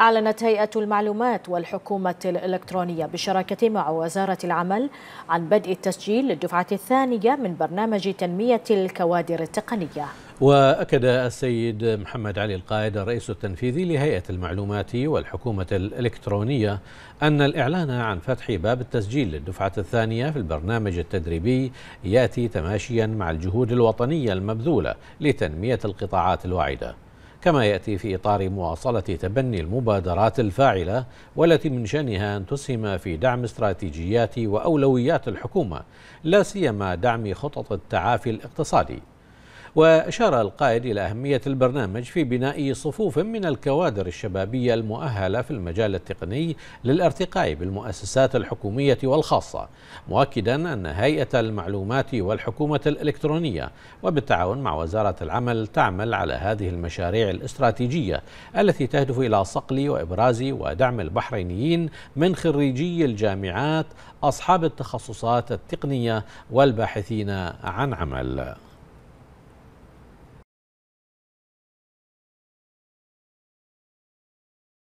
أعلنت هيئة المعلومات والحكومة الإلكترونية بالشراكة مع وزارة العمل عن بدء التسجيل للدفعة الثانية من برنامج تنمية الكوادر التقنية وأكد السيد محمد علي القائد الرئيس التنفيذي لهيئة المعلومات والحكومة الإلكترونية أن الإعلان عن فتح باب التسجيل للدفعة الثانية في البرنامج التدريبي يأتي تماشيا مع الجهود الوطنية المبذولة لتنمية القطاعات الواعدة كما يأتي في إطار مواصلة تبني المبادرات الفاعلة والتي من شأنها أن تسهم في دعم استراتيجيات وأولويات الحكومة لا سيما دعم خطط التعافي الاقتصادي وأشار القائد إلى أهمية البرنامج في بناء صفوف من الكوادر الشبابية المؤهلة في المجال التقني للارتقاء بالمؤسسات الحكومية والخاصة مؤكدا أن هيئة المعلومات والحكومة الإلكترونية وبالتعاون مع وزارة العمل تعمل على هذه المشاريع الاستراتيجية التي تهدف إلى صقل وإبراز ودعم البحرينيين من خريجي الجامعات أصحاب التخصصات التقنية والباحثين عن عمل